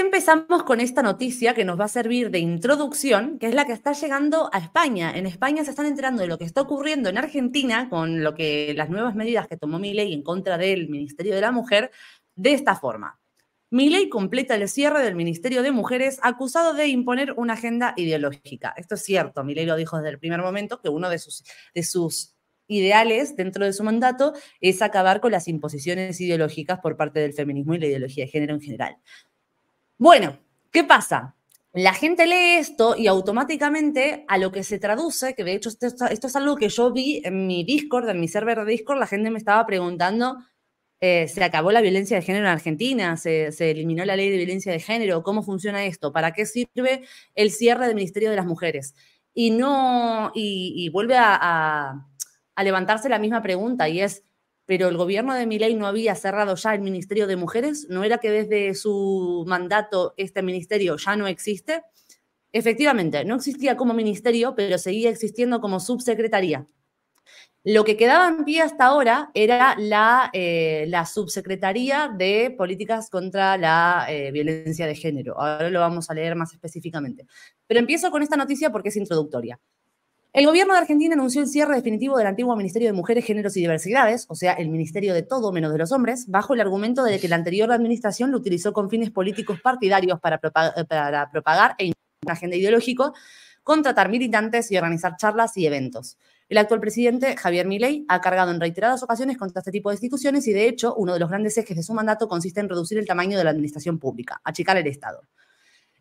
empezamos con esta noticia que nos va a servir de introducción, que es la que está llegando a España. En España se están enterando de lo que está ocurriendo en Argentina con lo que las nuevas medidas que tomó Milei en contra del Ministerio de la Mujer de esta forma. Milei completa el cierre del Ministerio de Mujeres acusado de imponer una agenda ideológica. Esto es cierto, Milei lo dijo desde el primer momento que uno de sus, de sus ideales dentro de su mandato es acabar con las imposiciones ideológicas por parte del feminismo y la ideología de género en general. Bueno, ¿qué pasa? La gente lee esto y automáticamente a lo que se traduce, que de hecho esto, es algo que yo vi en mi Discord, en mi server de Discord, la gente me estaba preguntando, eh, ¿se acabó la violencia de género en Argentina? ¿Se, eliminó la ley de violencia de género? ¿Cómo funciona esto? ¿Para qué sirve el cierre del Ministerio de las Mujeres? Y no, y, vuelve a levantarse la misma pregunta y es, pero el gobierno de Milei no había cerrado ya el Ministerio de Mujeres, no era que desde su mandato este ministerio ya no existe. Efectivamente, no existía como ministerio, pero seguía existiendo como subsecretaría. Lo que quedaba en pie hasta ahora era la, eh, subsecretaría de políticas contra la eh, violencia de género. Ahora lo vamos a leer más específicamente. Pero empiezo con esta noticia porque es introductoria. El gobierno de Argentina anunció el cierre definitivo del antiguo Ministerio de Mujeres, Géneros y Diversidades, o sea, el Ministerio de todo menos de los hombres, bajo el argumento de que la anterior administración lo utilizó con fines políticos partidarios para, eh, propagar, para e una agenda ideológica, contratar militantes y organizar charlas y eventos. El actual presidente, Javier Milei, ha cargado en reiteradas ocasiones contra este tipo de instituciones y, de hecho, uno de los grandes ejes de su mandato consiste en reducir el tamaño de la administración pública, achicar el Estado.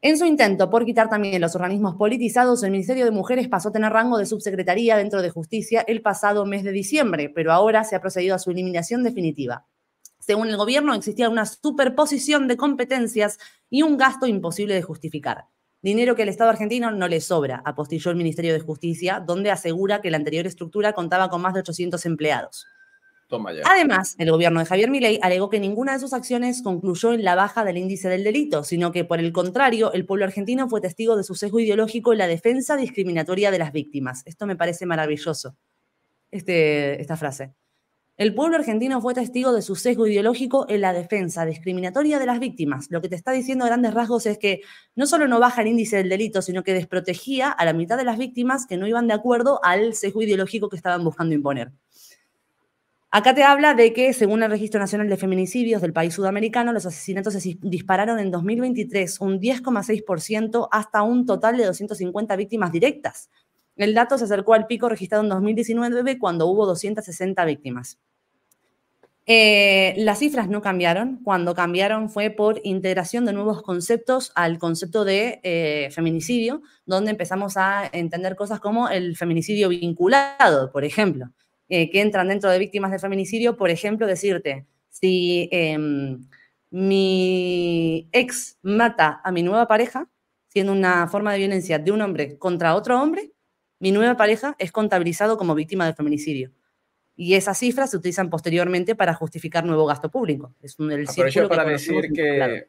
En su intento por quitar también los organismos politizados, el Ministerio de Mujeres pasó a tener rango de subsecretaría dentro de Justicia el pasado mes de diciembre, pero ahora se ha procedido a su eliminación definitiva. Según el gobierno, existía una superposición de competencias y un gasto imposible de justificar. Dinero que el Estado argentino no le sobra, apostilló el Ministerio de Justicia, donde asegura que la anterior estructura contaba con más de 800 empleados. Además, el gobierno de Javier Milei alegó que ninguna de sus acciones concluyó en la baja del índice del delito, sino que por el contrario, el pueblo argentino fue testigo de su sesgo ideológico en la defensa discriminatoria de las víctimas. Esto me parece maravilloso, este, esta frase. El pueblo argentino fue testigo de su sesgo ideológico en la defensa discriminatoria de las víctimas. Lo que te está diciendo a grandes rasgos es que no solo no baja el índice del delito, sino que desprotegía a la mitad de las víctimas que no iban de acuerdo al sesgo ideológico que estaban buscando imponer. Acá te habla de que, según el Registro Nacional de Feminicidios del país sudamericano, los asesinatos se dispararon en 2023 un 10,6% hasta un total de 250 víctimas directas. El dato se acercó al pico registrado en 2019 cuando hubo 260 víctimas. Eh, las cifras no cambiaron. Cuando cambiaron fue por integración de nuevos conceptos al concepto de eh, feminicidio, donde empezamos a entender cosas como el feminicidio vinculado, por ejemplo. Eh, que entran dentro de víctimas de feminicidio, por ejemplo, decirte, si em, mi ex mata a mi nueva pareja, siendo una forma de violencia de un hombre contra otro hombre, mi nueva pareja es contabilizado como víctima de feminicidio. Y esas cifras se utilizan posteriormente para justificar nuevo gasto público. Es un, el ah, para decir que,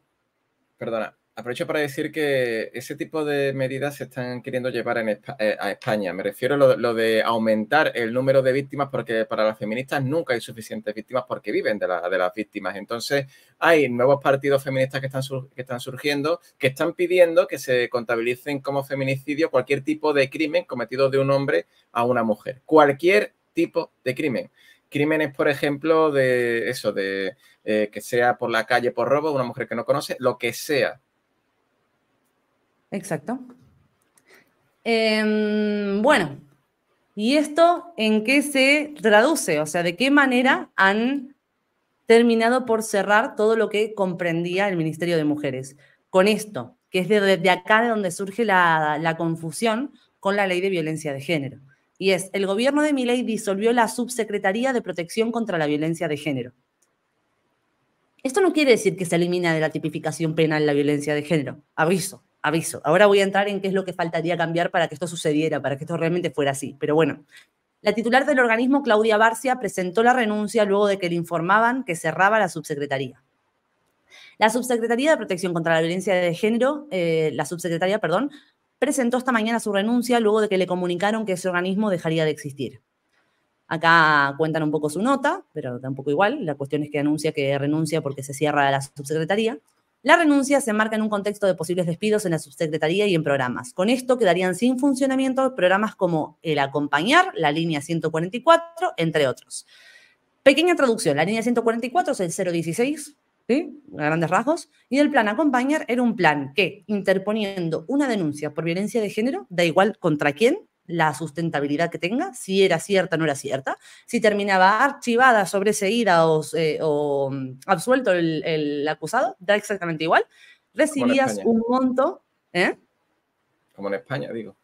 perdona, Aprovecho para decir que ese tipo de medidas se están queriendo llevar eh, a España. Me refiero a lo, de aumentar el número de víctimas porque para las feministas nunca hay suficientes víctimas porque viven de, las víctimas. Entonces hay nuevos partidos feministas que están, están surgiendo que están pidiendo que se contabilicen como feminicidio cualquier tipo de crimen cometido de un hombre a una mujer. Cualquier tipo de crimen crímenes, por ejemplo, de eso, de eh, que sea por la calle, por robo, una mujer que no conoce, lo que sea. Exacto. Em, bueno, ¿y esto en qué se traduce? O sea, ¿de qué manera han terminado por cerrar todo lo que comprendía el Ministerio de Mujeres? Con esto, que es desde acá de donde surge la, confusión con la ley de violencia de género. Y es, el gobierno de ley disolvió la Subsecretaría de Protección contra la Violencia de Género. Esto no quiere decir que se elimina de la tipificación penal la violencia de género, aviso, aviso. Ahora voy a entrar en qué es lo que faltaría cambiar para que esto sucediera, para que esto realmente fuera así. Pero bueno, la titular del organismo, Claudia Barcia, presentó la renuncia luego de que le informaban que cerraba la subsecretaría. La subsecretaría de Protección contra la Violencia de Género, eh, la subsecretaria, perdón, presentó esta mañana su renuncia luego de que le comunicaron que ese organismo dejaría de existir. Acá cuentan un poco su nota, pero tampoco igual. La cuestión es que anuncia que renuncia porque se cierra la subsecretaría. La renuncia se marca en un contexto de posibles despidos en la subsecretaría y en programas. Con esto quedarían sin funcionamiento programas como el acompañar, la línea 144, entre otros. Pequeña traducción, la línea 144 es el 016, ¿sí? a grandes rasgos, y el plan acompañar era un plan que, interponiendo una denuncia por violencia de género, da igual contra quién, la sustentabilidad que tenga, si era cierta o no era cierta, si terminaba archivada, sobreseída o, eh, mm, absuelto el, el, acusado, da exactamente igual. Recibías un monto. ¿eh? Como en España, digo.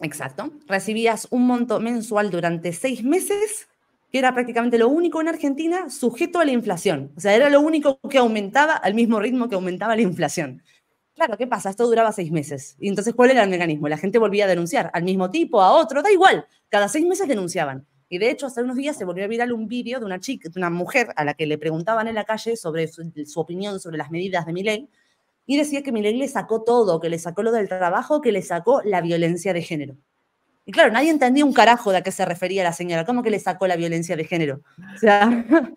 Exacto. Recibías un monto mensual durante seis meses, que era prácticamente lo único en Argentina sujeto a la inflación. O sea, era lo único que aumentaba al mismo ritmo que aumentaba la inflación. Claro, ¿qué pasa? Esto duraba seis meses. Y entonces, ¿cuál era el mecanismo? La gente volvía a denunciar al mismo tipo, a otro, da igual. Cada seis meses denunciaban. Y de hecho, hace unos días se volvió a viral un vídeo de una chica, de una mujer a la que le preguntaban en la calle sobre su, opinión sobre las medidas de Milei. Y decía que Milei le sacó todo, que le sacó lo del trabajo, que le sacó la violencia de género. Y claro, nadie entendía un carajo de a qué se refería la señora. ¿Cómo que le sacó la violencia de género? O sea,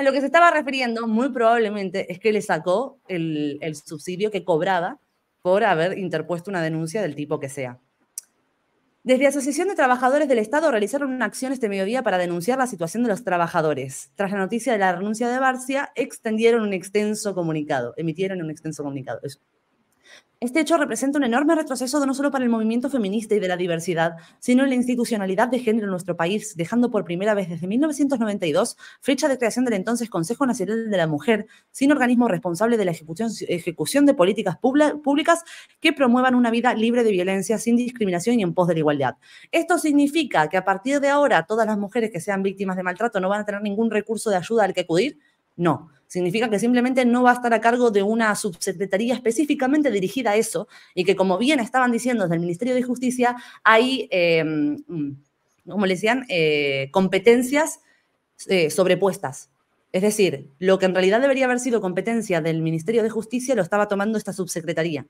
A lo que se estaba refiriendo, muy probablemente, es que le sacó el, subsidio que cobraba por haber interpuesto una denuncia del tipo que sea. Desde Asociación de Trabajadores del Estado realizaron una acción este mediodía para denunciar la situación de los trabajadores. Tras la noticia de la renuncia de Barcia, extendieron un extenso comunicado, emitieron un extenso comunicado. Este hecho representa un enorme retroceso no solo para el movimiento feminista y de la diversidad, sino en la institucionalidad de género en nuestro país, dejando por primera vez desde 1992, fecha de creación del entonces Consejo Nacional de la Mujer, sin organismo responsable de la ejecución, ejecución de políticas públicas que promuevan una vida libre de violencia, sin discriminación y en pos de la igualdad. Esto significa que a partir de ahora todas las mujeres que sean víctimas de maltrato no van a tener ningún recurso de ayuda al que acudir. No, significa que simplemente no va a estar a cargo de una subsecretaría específicamente dirigida a eso y que, como bien estaban diciendo desde el Ministerio de Justicia, hay, eh, mm, como le decían, eh, competencias eh, sobrepuestas. Es decir, lo que en realidad debería haber sido competencia del Ministerio de Justicia lo estaba tomando esta subsecretaría.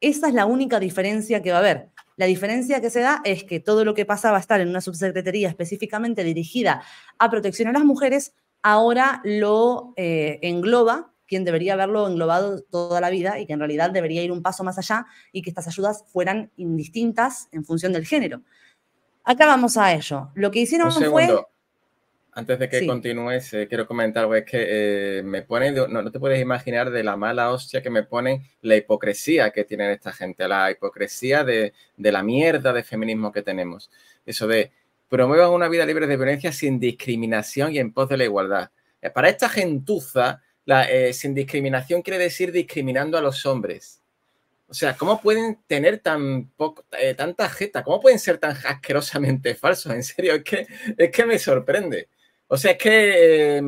Esa es la única diferencia que va a haber. La diferencia que se da es que todo lo que pasa va a estar en una subsecretaría específicamente dirigida a protección a las mujeres, ahora lo eh, engloba quien debería haberlo englobado toda la vida y que en realidad debería ir un paso más allá y que estas ayudas fueran indistintas en función del género. Acá vamos a ello. Lo que hicieron un segundo. fue... Antes de que continúes, eh, quiero comentar, pues, que eh, me pone no, no, te puedes imaginar de la mala hostia que me pone la hipocresía que tienen esta gente, la hipocresía de, de la mierda de feminismo que tenemos. Eso de, promuevan una vida libre de violencia sin discriminación y en pos de la igualdad. Eh, para esta gentuza, la, eh, sin discriminación quiere decir discriminando a los hombres. O sea, ¿cómo pueden tener tan poco, eh, tanta jeta? ¿Cómo pueden ser tan asquerosamente falsos? En serio, es que, es que me sorprende. O sea, es que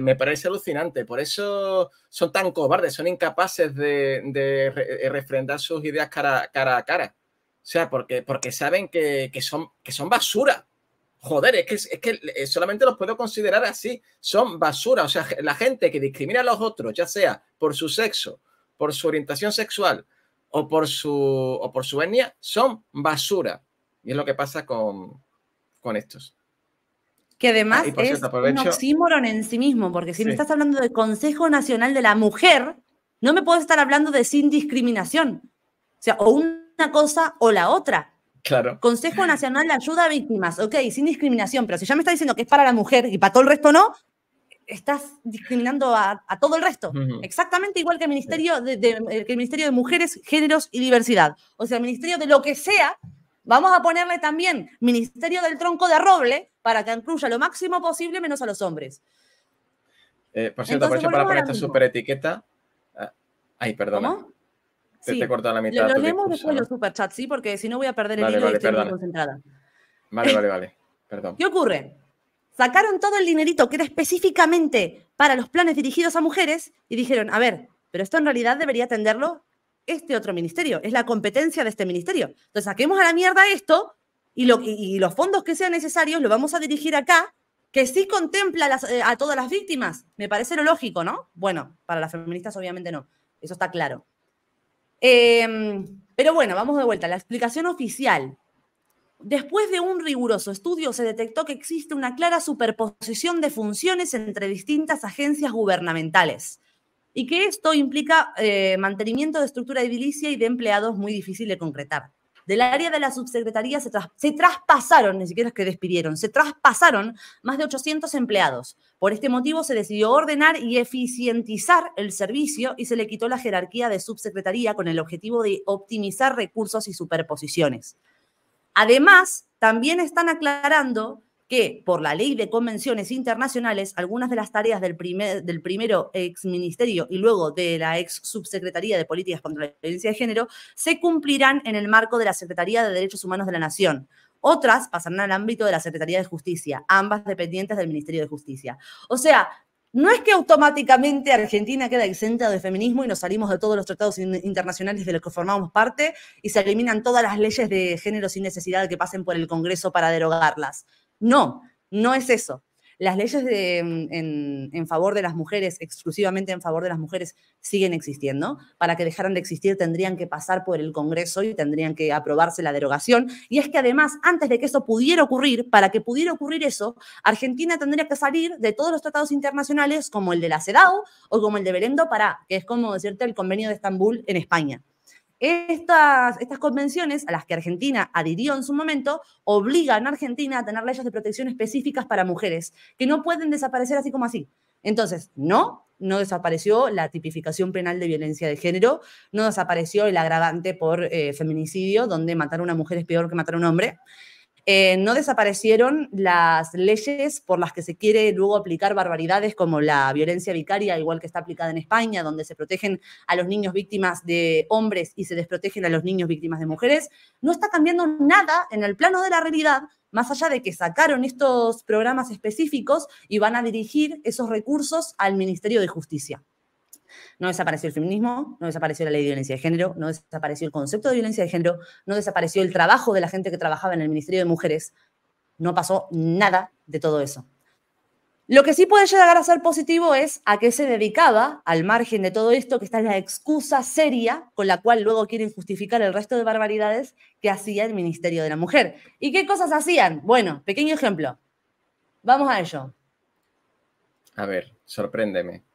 me, parece alucinante. Por eso son tan cobardes, son incapaces de, refrendar sus ideas cara, a cara. O sea, porque, porque saben que, que, son, que son basura. Joder, es que, es que eh, solamente los puedo considerar así. Son basura. O sea, la gente que discrimina a los otros, ya sea por su sexo, por su orientación sexual o por su, o por su etnia, son basura. Y es lo que pasa con, con estos. Que además es un oxímoron en sí mismo, porque si me estás hablando del Consejo Nacional de la Mujer, no me puedo estar hablando de sin discriminación. O sea, o una cosa o la otra. Claro. Consejo Nacional de Ayuda a Víctimas, ok, sin discriminación, pero si ya me está diciendo que es para la mujer y para todo el resto no, estás discriminando a, todo el resto. Exactamente igual que el, Ministerio de, eh, el Ministerio de Mujeres, Géneros y Diversidad. O sea, el Ministerio de lo que sea, vamos a ponerle también Ministerio del Tronco de Roble para que incluya lo máximo posible menos a los hombres. Eh, por cierto, para poner esta superetiqueta... Ah, ay, perdón. ¿Cómo? te, he la mitad. Lo, lo leemos después ¿no? los superchats, sí, porque si no voy a perder el hilo y estoy concentrada. Vale, vale, vale. Perdón. ¿Qué ocurre? Sacaron todo el dinerito que era específicamente para los planes dirigidos a mujeres y dijeron, a ver, pero esto en realidad debería atenderlo este otro ministerio, es la competencia de este ministerio. Entonces saquemos a la mierda esto y, los fondos que sean necesarios lo vamos a dirigir acá, que sí contempla eh, a todas las víctimas. Me parece lo lógico, ¿no? Bueno, para las feministas obviamente no, eso está claro. Em, pero bueno, vamos de vuelta. La explicación oficial. Después de un riguroso estudio se detectó que existe una clara superposición de funciones entre distintas agencias gubernamentales y que esto implica eh, mantenimiento de estructura edilicia y de empleados muy difícil de concretar del área de la subsecretaría se, traspasaron, ni siquiera es que despidieron, se traspasaron más de 800 empleados. Por este motivo se decidió ordenar y eficientizar el servicio y se le quitó la jerarquía de subsecretaría con el objetivo de optimizar recursos y superposiciones. Además, también están aclarando que por la ley de convenciones internacionales, algunas de las tareas del, primer, del primero ex ministerio y luego de la ex subsecretaría de Políticas contra la Violencia de Género se cumplirán en el marco de la Secretaría de Derechos Humanos de la Nación. Otras pasarán al ámbito de la Secretaría de Justicia, ambas dependientes del Ministerio de Justicia. O sea, no es que automáticamente Argentina queda exenta de feminismo y nos salimos de todos los tratados internacionales de los que formamos parte y se eliminan todas las leyes de género sin necesidad de que pasen por el Congreso para derogarlas. No, no es eso. Las leyes mm, en, favor de las mujeres, exclusivamente en favor de las mujeres, siguen existiendo. Para que dejaran de existir tendrían que pasar por el Congreso y tendrían que aprobarse la derogación. Y es que además, antes de que eso pudiera ocurrir, para que pudiera ocurrir eso, Argentina tendría que salir de todos los tratados internacionales, como el de la CEDAW o como el de Belendo Pará, que es como decirte el convenio de Estambul en España. Estas, estas convenciones, a las que Argentina adhirió en su momento, obligan a Argentina a tener leyes de protección específicas para mujeres, que no pueden desaparecer así como así. Entonces, no, no desapareció la tipificación penal de violencia de género, no desapareció el agravante por eh, feminicidio, donde matar a una mujer es peor que matar a un hombre. Eh, no desaparecieron las leyes por las que se quiere luego aplicar barbaridades como la violencia vicaria, igual que está aplicada en España, donde se protegen a los niños víctimas de hombres y se desprotegen a los niños víctimas de mujeres. No está cambiando nada en el plano de la realidad más allá de que sacaron estos programas específicos y van a dirigir esos recursos al Ministerio de Justicia. No desapareció el feminismo, no desapareció la ley de violencia de género, no desapareció el concepto de violencia de género, no desapareció el trabajo de la gente que trabajaba en el Ministerio de Mujeres. No pasó nada de todo eso. Lo que sí puede llegar a ser positivo es a qué se dedicaba, al margen de todo esto, que está en la excusa seria con la cual luego quieren justificar el resto de barbaridades que hacía el Ministerio de la Mujer. ¿Y qué cosas hacían? Bueno, pequeño ejemplo. Vamos a ello. A ver, sorpréndeme.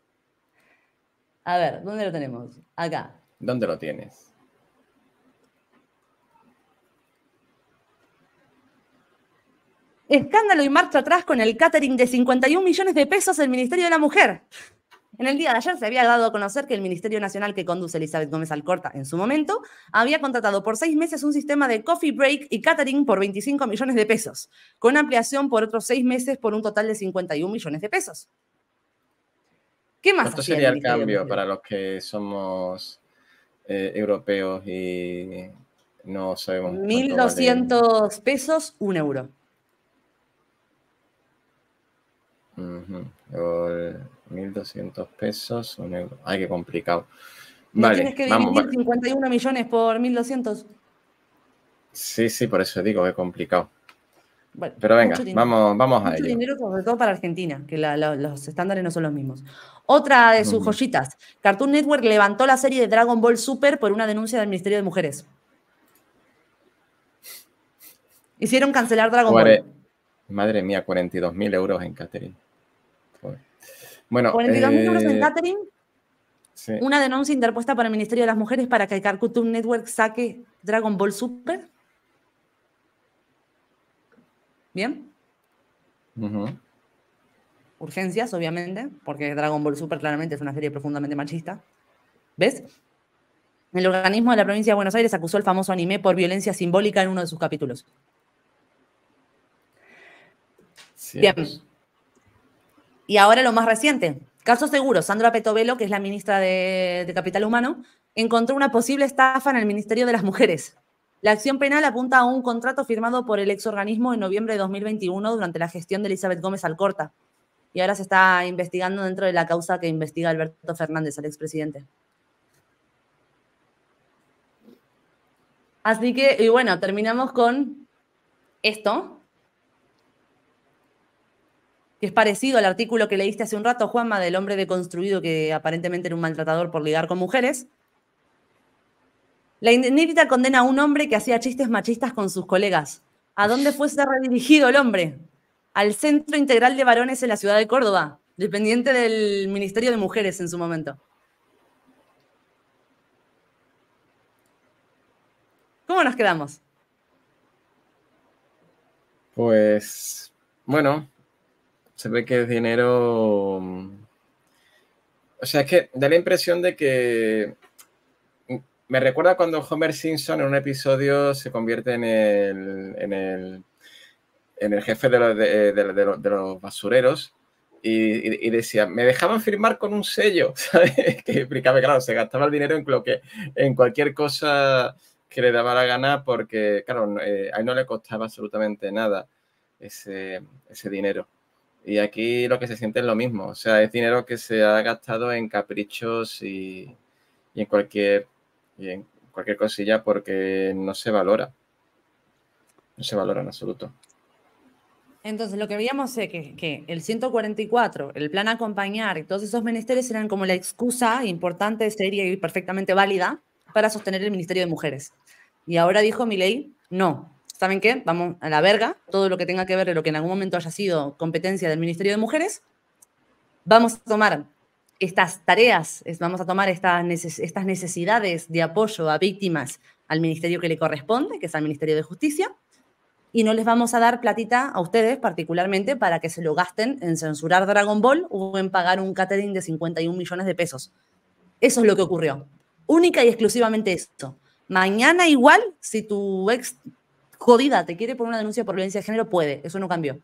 A ver, ¿dónde lo tenemos? Acá. ¿Dónde lo tienes? Escándalo y marcha atrás con el catering de 51 millones de pesos del Ministerio de la Mujer. En el día de ayer se había dado a conocer que el Ministerio Nacional que conduce Elizabeth Gómez Alcorta en su momento había contratado por seis meses un sistema de coffee break y catering por 25 millones de pesos, con ampliación por otros seis meses por un total de 51 millones de pesos. ¿Qué más? ¿Cuánto sería el cambio para los que somos eh, europeos y no sabemos? 1.200 pesos, un euro. 1.200 pesos, un euro. Ay, qué complicado. Vale, tienes que dividir 51 millones por 1.200. Sí, sí, por eso digo, es complicado. Pero venga, vamos, vamos a mucho dinero, sobre todo para Argentina, que los estándares no son los mismos. Otra de sus joyitas. Cartoon Network levantó la serie de Dragon Ball Super por una denuncia del Ministerio de Mujeres. Hicieron cancelar Dragon Ball. Madre mía, 42.000 euros en catering. Bueno, euros en eh, catering. Una denuncia interpuesta para el Ministerio de las Mujeres para que Cartoon Network saque Dragon Ball Super. ¿Bien? Urgencias, obviamente, porque Dragon Ball Super claramente es una serie profundamente machista. ¿Ves? El organismo de la provincia de Buenos Aires acusó al famoso anime por violencia simbólica en uno de sus capítulos. Bien. Y ahora lo más reciente. Caso seguro, Sandra Petovelo, que es la ministra de Capital Humano, encontró una posible estafa en el Ministerio de las Mujeres. La acción penal apunta a un contrato firmado por el exorganismo en noviembre de 2021 durante la gestión de Elizabeth Gómez Alcorta. Y ahora se está investigando dentro de la causa que investiga Alberto Fernández, el expresidente. Así que, y bueno, terminamos con esto, que es parecido al artículo que leíste hace un rato, Juanma, del hombre deconstruido que aparentemente era un maltratador por ligar con mujeres. La inédita condena a un hombre que hacía chistes machistas con sus colegas. ¿A dónde fue redirigido el hombre? Al Centro Integral de Varones en la ciudad de Córdoba, dependiente del Ministerio de Mujeres en su momento. ¿Cómo nos quedamos? Pues, bueno, se ve que es dinero... Mm, o sea, es que da la impresión de que me recuerda cuando Homer Simpson en un episodio se convierte en el, en el, jefe de los, basureros y, decía, me dejaban firmar con un sello, Que explicaba, claro, se gastaba el dinero en, lo que, en cualquier cosa que le daba la gana porque, claro, eh, ahí no le costaba absolutamente nada ese, ese dinero. Y aquí lo que se siente es lo mismo, o sea, es dinero que se ha gastado en caprichos y, y en cualquier y en cualquier cosilla porque no se valora. No se valora en absoluto. Entonces, lo que veíamos es que, el 144, el plan acompañar todos esos ministerios eran como la excusa importante, seria y perfectamente válida para sostener el Ministerio de Mujeres. Y ahora dijo mi ley, no, ¿saben qué? Vamos a la verga, todo lo que tenga que ver con lo que en algún momento haya sido competencia del Ministerio de Mujeres, vamos a tomar estas tareas, vamos a tomar estas, necesidades de apoyo a víctimas al ministerio que le corresponde, que es al Ministerio de Justicia, y no les vamos a dar platita a ustedes particularmente para que se lo gasten en censurar Dragon Ball o en pagar un catering de 51 millones de pesos. Eso es lo que ocurrió. Única y exclusivamente esto. Mañana igual, si tu ex jodida te quiere poner una denuncia por violencia de género, puede. Eso no cambió.